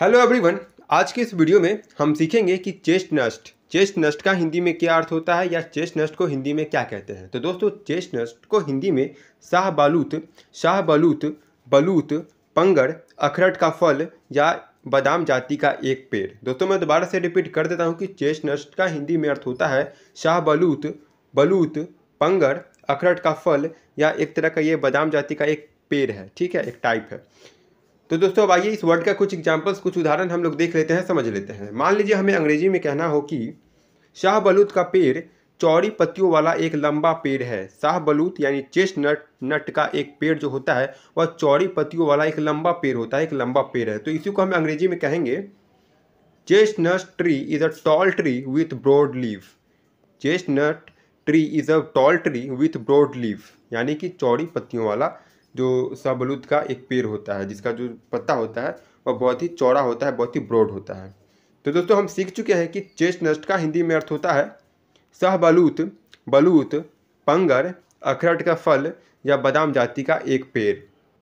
hello everyone आज के इस वीडियो में हम सीखेंगे कि चेस्ट नस्ट चेस्ट नस्ट का हिंदी में क्या अर्थ होता है या चेस्ट नस्ट को हिंदी में क्या कहते हैं तो दोस्तों चेस्ट नस्ट को हिंदी में शाह बालूत शाह बलूत पंगड़ अखरट का फल या बादाम जाति का एक पेड़ दोस्तों मैं दोबारा से रिपीट कर देता हूँ कि चेस्ट नस्ट का हिंदी में अर्थ होता है शाहबलूत बलूत बलूत पंगड़ अखरट का फल या एक तरह का ये बादाम जाति का एक पेड़ है ठीक है एक टाइप है तो दोस्तों अब आइए इस वर्ड का कुछ एग्जाम्पल्स कुछ उदाहरण हम लोग देख लेते हैं समझ लेते हैं मान लीजिए हमें अंग्रेजी में कहना हो कि शाह बलूत का पेड़ चौड़ी पत्तियों वाला एक लंबा पेड़ है शाह बलूत यानी चेस्ट नट नट का एक पेड़ जो होता है वह चौड़ी पत्तियों वाला एक लंबा पेड़ होता है एक लंबा पेड़ है तो इसी को हम अंग्रेजी में कहेंगे chestnut tree is a tall tree with broad leave nut tree is a tall tree with broad leave यानी कि चौड़ी पत्तियों वाला जो शाहबलूत का एक पेड़ होता है जिसका जो पत्ता होता है वह बहुत ही चौड़ा होता है बहुत ही ब्रॉड होता है तो दोस्तों हम सीख चुके हैं कि चेस्टनट का हिंदी में अर्थ होता है शाहबलूत बलूत पंगर अखरट का फल या बादाम जाति का एक पेड़